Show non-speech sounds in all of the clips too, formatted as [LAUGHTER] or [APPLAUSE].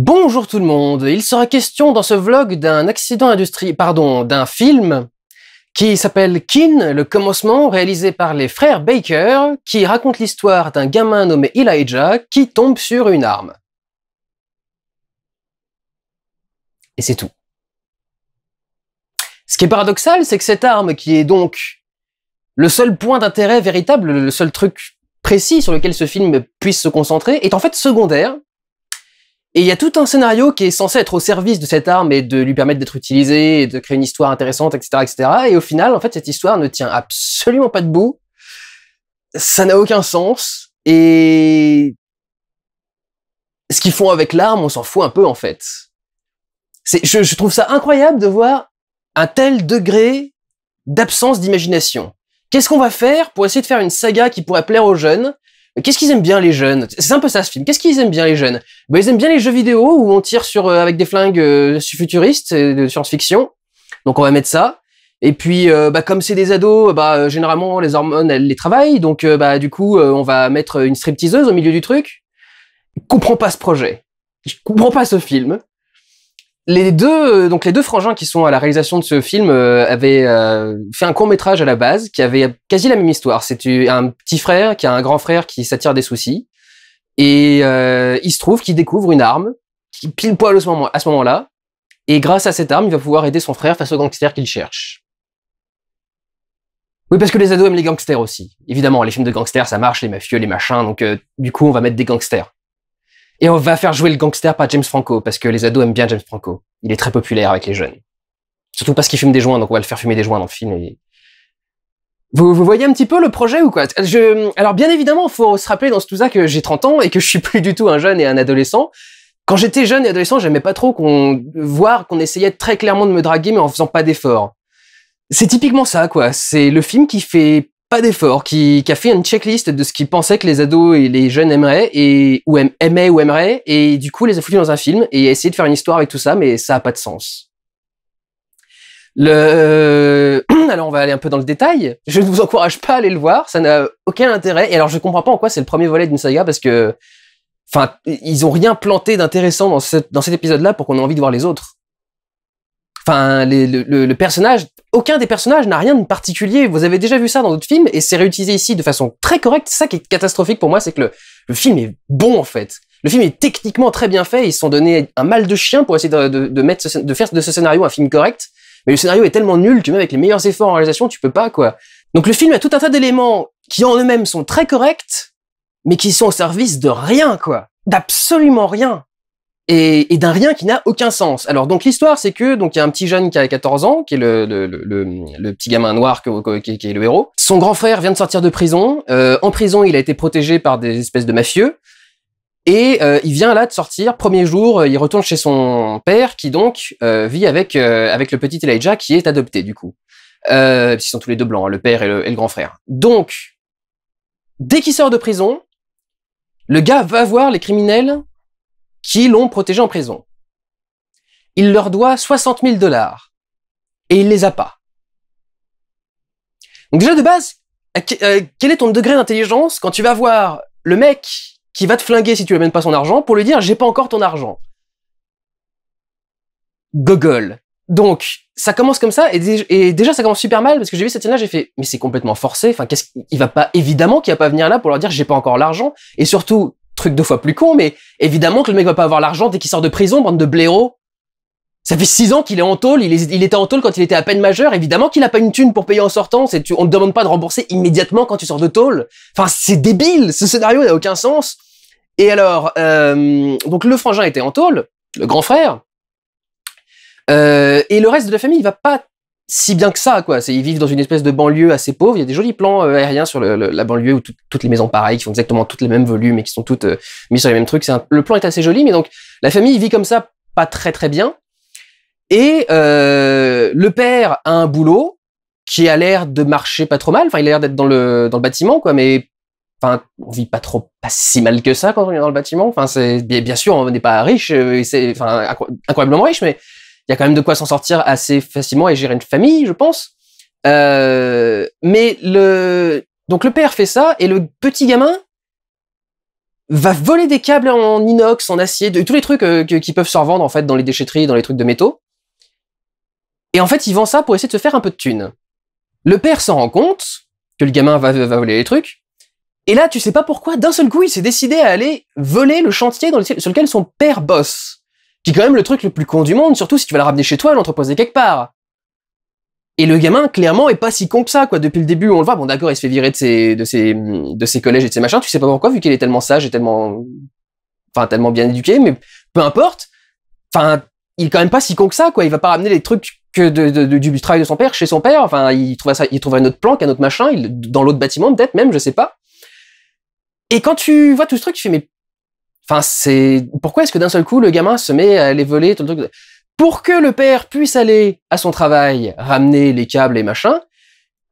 Bonjour tout le monde. Il sera question dans ce vlog d'un accident industriel pardon, d'un film qui s'appelle Kin, le commencement, réalisé par les frères Baker, qui raconte l'histoire d'un gamin nommé Elijah qui tombe sur une arme. Et c'est tout. Ce qui est paradoxal, c'est que cette arme, qui est donc le seul point d'intérêt véritable, le seul truc précis sur lequel ce film puisse se concentrer, est en fait secondaire et il y a tout un scénario qui est censé être au service de cette arme et de lui permettre d'être utilisée et de créer une histoire intéressante, etc., etc. Et au final, en fait, cette histoire ne tient absolument pas debout. Ça n'a aucun sens. Et ce qu'ils font avec l'arme, on s'en fout un peu, en fait. je trouve ça incroyable de voir un tel degré d'absence d'imagination. Qu'est-ce qu'on va faire pour essayer de faire une saga qui pourrait plaire aux jeunes Qu'est-ce qu'ils aiment bien les jeunes C'est un peu ça ce film. Qu'est-ce qu'ils aiment bien les jeunes ben, Ils aiment bien les jeux vidéo où on tire sur euh, avec des flingues euh, futuristes de science-fiction. Donc on va mettre ça. Et puis euh, bah, comme c'est des ados, bah, généralement les hormones elles les travaillent. Donc bah, du coup on va mettre une stripteaseuse au milieu du truc. Je comprends pas ce projet. Je comprends pas ce film les deux, euh, donc les deux frangins qui sont à la réalisation de ce film euh, avaient euh, fait un court métrage à la base qui avait quasi la même histoire. C'est un petit frère qui a un grand frère qui s'attire des soucis et il se trouve qu'il découvre une arme qui pile poil à ce moment-là. et grâce à cette arme, il va pouvoir aider son frère face aux gangsters qu'il cherche. Oui, parce que les ados aiment les gangsters aussi. Évidemment, les films de gangsters, ça marche, les mafieux, les machins. Donc, du coup, on va mettre des gangsters. Et on va faire jouer le gangster par James Franco, parce que les ados aiment bien James Franco. Il est très populaire avec les jeunes. Surtout parce qu'il fume des joints, donc on va le faire fumer des joints dans le film. Vous, voyez un petit peu le projet ou quoi Alors bien évidemment, il faut se rappeler dans ce tout ça que j'ai 30 ans et que je suis plus du tout un jeune et un adolescent. Quand j'étais jeune et adolescent, j'aimais pas trop qu'on voir qu'on essayait très clairement de me draguer mais en faisant pas d'efforts. C'est typiquement ça quoi, c'est le film qui fait pas d'effort, qui, qui, a fait une checklist de ce qu'il pensait que les ados et les jeunes aimeraient, et, ou aimaient ou aimeraient, et du coup les a foutus dans un film, et a essayé de faire une histoire avec tout ça, mais ça a pas de sens. Le... Euh, [CLEARS THROAT] alors on va aller un peu dans le détail. Je ne vous encourage pas à aller le voir, ça n'a aucun intérêt. Et alors je comprends pas en quoi c'est le premier volet d'une saga parce que, enfin, ils ont rien planté d'intéressant dans, dans cet épisode-là pour qu'on ait envie de voir les autres. Enfin, le, personnage, aucun des personnages n'a rien de particulier. Vous avez déjà vu ça dans d'autres films et c'est réutilisé ici de façon très correcte. ça qui est catastrophique pour moi, c'est que le, film est bon en fait. Le film est techniquement très bien fait. Ils se sont donné un mal de chien pour essayer de, de, mettre, de faire de ce scénario un film correct. Mais le scénario est tellement nul, tu même avec les meilleurs efforts en réalisation, tu peux pas quoi. Donc le film a tout un tas d'éléments qui en eux-mêmes sont très corrects, mais qui sont au service de rien quoi, d'absolument rien et, d'un rien qui n'a aucun sens. Alors donc l'histoire c'est que donc il y a un petit jeune qui a 14 ans, qui est le, petit gamin noir qui, est le héros. Son grand frère vient de sortir de prison. Euh, en prison il a été protégé par des espèces de mafieux. Et euh, il vient là de sortir, premier jour, euh, il retourne chez son père qui donc vit avec avec le petit Elijah qui est adopté du coup. Euh, ils sont tous les deux blancs, hein, le père et le grand frère. Donc, dès qu'il sort de prison, le gars va voir les criminels qui l'ont protégé en prison. Il leur doit 60 000 dollars et il les a pas. Donc déjà de base, euh, euh, quel est ton degré d'intelligence quand tu vas voir le mec qui va te flinguer si tu lui amènes pas son argent pour lui dire j'ai pas encore ton argent Gogol. Donc ça commence comme ça et, et, déjà ça commence super mal parce que j'ai vu cette scène-là, j'ai fait mais c'est complètement forcé. Enfin qu'est-ce qu'il va pas évidemment qu'il va pas venir là pour leur dire j'ai pas encore l'argent et surtout truc deux fois plus con, mais évidemment que le mec va pas avoir l'argent dès qu'il sort de prison, bande de blaireaux. Ça fait six ans qu'il est en tôle, il, était en tôle quand il était à peine majeur, évidemment qu'il a pas une thune pour payer en sortant, tu, on ne demande pas de rembourser immédiatement quand tu sors de tôle. Enfin, c'est débile, ce scénario n'a aucun sens. Et alors, euh, donc le frangin était en tôle, le grand frère, euh, et le reste de la famille il va pas si bien que ça, quoi. Ils vivent dans une espèce de banlieue assez pauvre. Il y a des jolis plans euh, aériens sur la banlieue où toutes les maisons pareilles, qui font exactement toutes les mêmes volumes et qui sont toutes euh, mises sur les mêmes trucs. le plan est assez joli, mais donc la famille vit comme ça pas très très bien. Et euh, le père a un boulot qui a l'air de marcher pas trop mal. Enfin, il a l'air d'être dans le, dans le bâtiment, quoi. Mais enfin, on vit pas trop pas si mal que ça quand on est dans le bâtiment. Enfin, c'est bien, sûr, on n'est pas riche, euh, c'est enfin incroyablement riche, mais il y a quand même de quoi s'en sortir assez facilement et gérer une famille, je pense. Euh, mais le donc le père fait ça et le petit gamin va voler des câbles en inox, en acier, de, tous les trucs euh, qui peuvent se revendre en fait dans les déchetteries, dans les trucs de métaux. Et en fait, il vend ça pour essayer de se faire un peu de thune. Le père s'en rend compte que le gamin va, voler les trucs. Et là, tu sais pas pourquoi, d'un seul coup, il s'est décidé à aller voler le chantier sur lequel son père bosse quand même le truc le plus con du monde, surtout si tu vas la ramener chez toi et l'entreposer quelque part. Et le gamin, clairement, est pas si con que ça, quoi. Depuis le début, on le voit. Bon, d'accord, il se fait virer de ses, de ses, de ses collèges et de ses machins. Tu sais pas pourquoi, vu qu'il est tellement sage et tellement, enfin, tellement bien éduqué, mais peu importe. Enfin, il est quand même pas si con que ça, quoi. Il va pas ramener les trucs que du travail de son père chez son père. Enfin, il trouve ça, il trouve une autre planque, un autre machin, il, dans l'autre bâtiment, peut-être même, je sais pas. Et quand tu vois tout ce truc, tu fais, mais Enfin, c'est pourquoi est-ce que d'un seul coup le gamin se met à aller voler tout le truc pour que le père puisse aller à son travail, ramener les câbles et machin,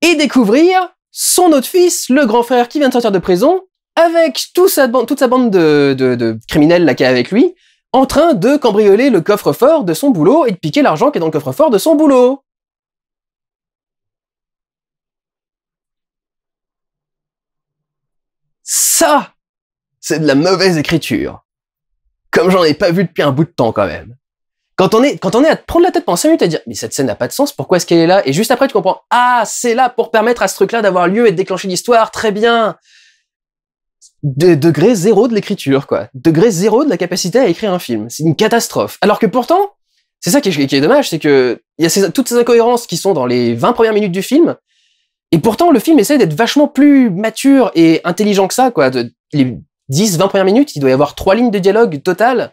et découvrir son autre fils, le grand frère qui vient de sortir de prison, avec toute sa, bande de, de criminels là qui est avec lui, en train de cambrioler le coffre-fort de son boulot et de piquer l'argent qui est dans le coffre-fort de son boulot. Ça, c'est de la mauvaise écriture. Comme j'en ai pas vu depuis un bout de temps quand même. Quand on est, quand on est à te prendre la tête pendant 5 minutes à dire, mais cette scène n'a pas de sens, pourquoi est-ce qu'elle est là? Et juste après, tu comprends, ah, c'est là pour permettre à ce truc-là d'avoir lieu et de déclencher l'histoire, très bien. degré zéro de l'écriture, quoi. Degré zéro de la capacité à écrire un film. C'est une catastrophe. Alors que pourtant, c'est ça qui est, dommage, c'est que il y a toutes ces incohérences qui sont dans les 20 premières minutes du film, et pourtant le film essaie d'être vachement plus mature et intelligent que ça, quoi. De, 10, 20 premières minutes, il doit y avoir trois lignes de dialogue total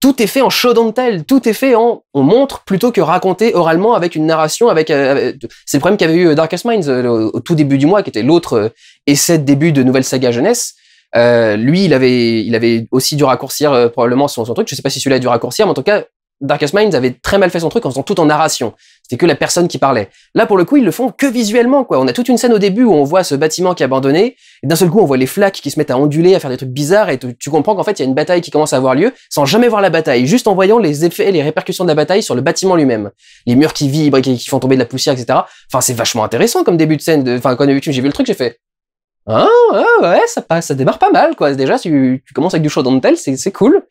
Tout est fait en show don't tout est fait en on montre plutôt que raconter oralement avec une narration. Avec, euh, c'est le problème qu'avait eu euh, Darkest Minds euh, au, tout début du mois, qui était l'autre essai de début de nouvelle saga jeunesse. lui, il avait, il avait aussi dû raccourcir probablement son, son, truc. Je sais pas si celui-là a dû raccourcir, mais en tout cas, Darkest Minds avait très mal fait son truc en faisant tout en narration. C'était que la personne qui parlait. Là, pour le coup, ils le font que visuellement, quoi. On a toute une scène au début où on voit ce bâtiment qui est abandonné, et d'un seul coup, on voit les flaques qui se mettent à onduler, à faire des trucs bizarres, et tu, comprends qu'en fait, il y a une bataille qui commence à avoir lieu, sans jamais voir la bataille, juste en voyant les effets, et les répercussions de la bataille sur le bâtiment lui-même. Les murs qui vibrent, qui, qui font tomber de la poussière, etc. Enfin, c'est vachement intéressant comme début de scène. Enfin, quand j'ai vu le truc, j'ai fait, ah, ouais, ça démarre pas mal, quoi. Déjà, tu, tu commences avec du chaud dans le c'est cool.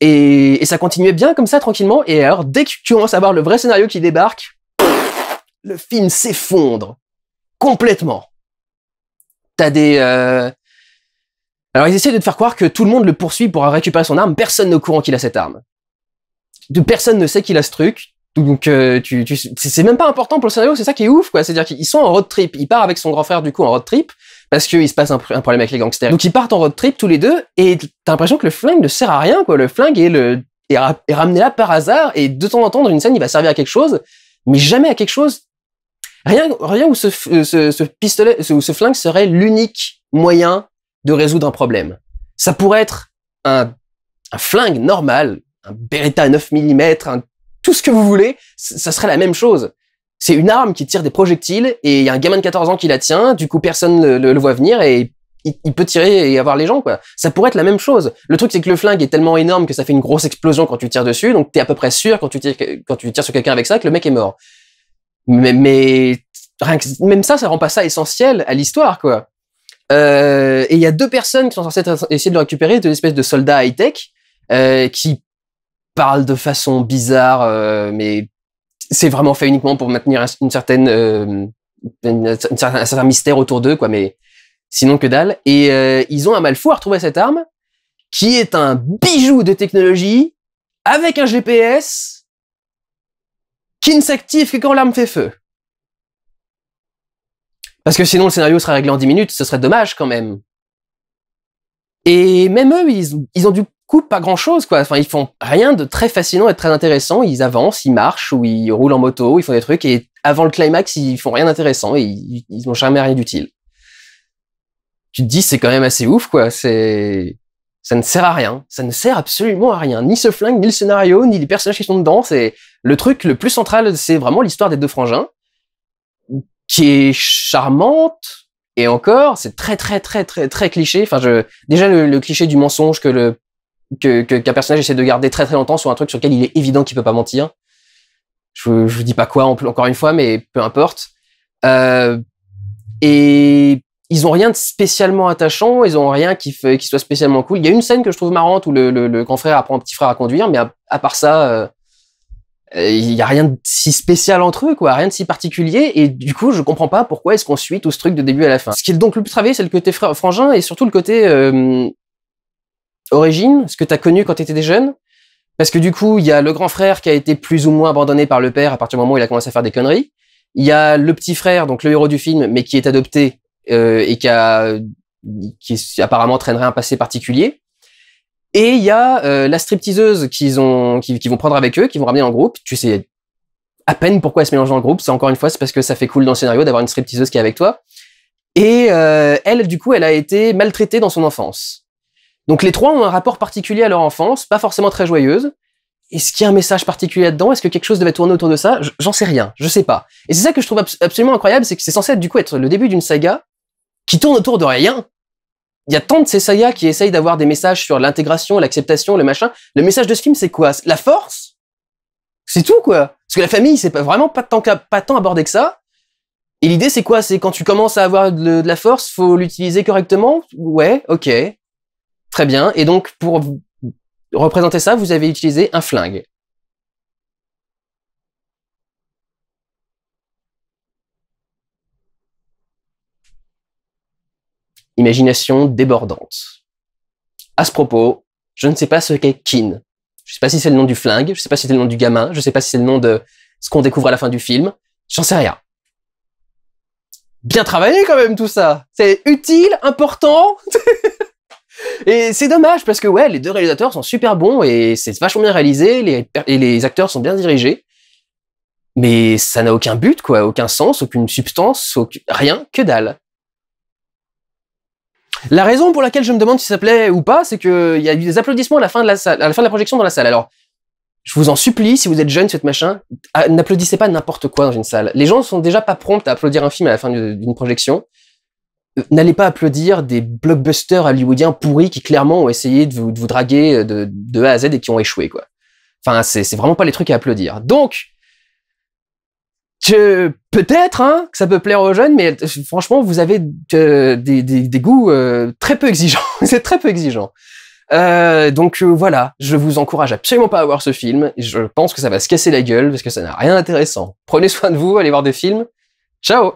Et, ça continuait bien comme ça, tranquillement. Et alors, dès que tu commences à voir le vrai scénario qui débarque, le film s'effondre. Complètement. T'as des... Euh, alors, ils essaient de te faire croire que tout le monde le poursuit pour récupérer son arme. Personne ne au courant qu'il a cette arme. Personne ne sait qu'il a ce truc. Donc, euh, c'est même pas important pour le scénario, c'est ça qui est ouf, quoi. C'est-à-dire qu'ils sont en road trip. Il part avec son grand frère, du coup, en road trip parce qu'il se passe un, problème avec les gangsters. Donc ils partent en road trip tous les deux et t'as l'impression que le flingue ne sert à rien, quoi. Le flingue est, le, ramené là par hasard et de temps en temps dans une scène il va servir à quelque chose, mais jamais à quelque chose. Rien, rien où ce, euh, pistolet, où ce flingue serait l'unique moyen de résoudre un problème. Ça pourrait être un, flingue normal, un Beretta 9 mm, tout ce que vous voulez, ça serait la même chose c'est une arme qui tire des projectiles et il y a un gamin de 14 ans qui la tient, du coup personne le, le, voit venir et il, peut tirer et avoir les gens quoi. Ça pourrait être la même chose. Le truc c'est que le flingue est tellement énorme que ça fait une grosse explosion quand tu tires dessus, donc t'es à peu près sûr quand tu tires quand tu tires sur quelqu'un avec ça que le mec est mort. Mais, même ça, ça rend pas ça essentiel à l'histoire quoi. Euh, et il y a deux personnes qui sont censées essayer de le récupérer, deux espèces de soldat high tech euh, qui parle de façon bizarre, euh, mais c'est vraiment fait uniquement pour maintenir une certaine, euh, un certain mystère autour d'eux, quoi. Mais sinon que dalle. Et euh, ils ont à mal fou à retrouver cette arme, qui est un bijou de technologie avec un GPS qui ne s'active que quand l'arme fait feu. Parce que sinon le scénario sera réglé en 10 minutes, ce serait dommage quand même. Et même eux, ils ont dû pas grand chose, quoi. Enfin, ils font rien de très fascinant et très intéressant. Ils avancent, ils marchent, ou ils roulent en moto, ils font des trucs, et avant le climax, ils font rien d'intéressant et ils, n'ont jamais rien d'utile. Tu te dis, c'est quand même assez ouf, quoi. C'est, ça ne sert à rien. Ça ne sert absolument à rien. Ni ce flingue, ni le scénario, ni les personnages qui sont dedans. C'est le truc le plus central, c'est vraiment l'histoire des deux frangins, qui est charmante. Et encore, c'est très très très très très cliché. Enfin, je déjà le cliché du mensonge que le que qu'un personnage essaie de garder très très longtemps sur un truc sur lequel il est évident qu'il peut pas mentir. Je, je dis pas quoi encore une fois, mais peu importe. Euh, et ils ont rien de spécialement attachant, ils ont rien qui, fait, qui soit spécialement cool. Il y a une scène que je trouve marrante où le, le, grand frère apprend un petit frère à conduire, mais à, part ça, euh, il y a rien de si spécial entre eux, quoi, rien de si particulier. Et du coup, je comprends pas pourquoi est-ce qu'on suit tout ce truc de début à la fin. Ce qui est donc le plus travaillé, c'est le côté frère, frangin et surtout le côté euh, origine, ce que tu as connu quand tu étais jeune. Parce que du coup, il y a le grand frère qui a été plus ou moins abandonné par le père à partir du moment où il a commencé à faire des conneries. Il y a le petit frère, donc le héros du film, mais qui est adopté euh, et qui a qui apparemment traînerait un passé particulier. Et il y a euh, la stripteaseuse qu'ils ont, qui, vont prendre avec eux, qui vont ramener en groupe. Tu sais à peine pourquoi elle se mélange en groupe. C'est encore une fois, c'est parce que ça fait cool dans le scénario d'avoir une stripteaseuse qui est avec toi. Et euh, elle, du coup, elle a été maltraitée dans son enfance. Donc les trois ont un rapport particulier à leur enfance, pas forcément très joyeuse. Est-ce qu'il y a un message particulier là-dedans Est-ce que quelque chose devait tourner autour de ça J'en sais rien, je sais pas. Et c'est ça que je trouve absolument incroyable, c'est que c'est censé être du coup être le début d'une saga qui tourne autour de rien. Il y a tant de ces sagas qui essayent d'avoir des messages sur l'intégration, l'acceptation, le machin. Le message de ce film, c'est quoi La force C'est tout quoi. Parce que la famille, c'est vraiment pas tant, pas tant abordé que ça. Et l'idée, c'est quoi C'est quand tu commences à avoir de, de la force, faut l'utiliser correctement Ouais, ok. Très bien. Et donc, pour représenter ça, vous avez utilisé un flingue. Imagination débordante. À ce propos, je ne sais pas ce qu'est Kin. Je ne sais pas si c'est le nom du flingue, je ne sais pas si c'est le nom du gamin, je ne sais pas si c'est le nom de ce qu'on découvre à la fin du film. J'en sais rien. Bien travaillé quand même tout ça. C'est utile, important. [LAUGHS] Et c'est dommage parce que ouais, les deux réalisateurs sont super bons et c'est vachement bien réalisé, les, et les acteurs sont bien dirigés. Mais ça n'a aucun but, quoi, aucun sens, aucune substance, rien, que dalle. La raison pour laquelle je me demande si ça plaît ou pas, c'est qu'il y a eu des applaudissements à la fin de la à la fin de la projection dans la salle. Alors, je vous en supplie, si vous êtes jeune, cette machin, ah, n'applaudissez pas n'importe quoi dans une salle. Les gens ne sont déjà pas prompts à applaudir un film à la fin d'une projection n'allez pas applaudir des blockbusters hollywoodiens pourris qui clairement ont essayé de vous, draguer euh, de, A à Z et qui ont échoué, quoi. Enfin, c'est vraiment pas les trucs à applaudir. Donc, peut-être hein, que ça peut plaire aux jeunes, mais euh, franchement, vous avez euh, des, goûts très peu exigeants. [LAUGHS] c'est très peu exigeant. donc voilà, je vous encourage absolument pas à voir ce film. Je pense que ça va se casser la gueule parce que ça n'a rien d'intéressant. Prenez soin de vous, allez voir des films. Ciao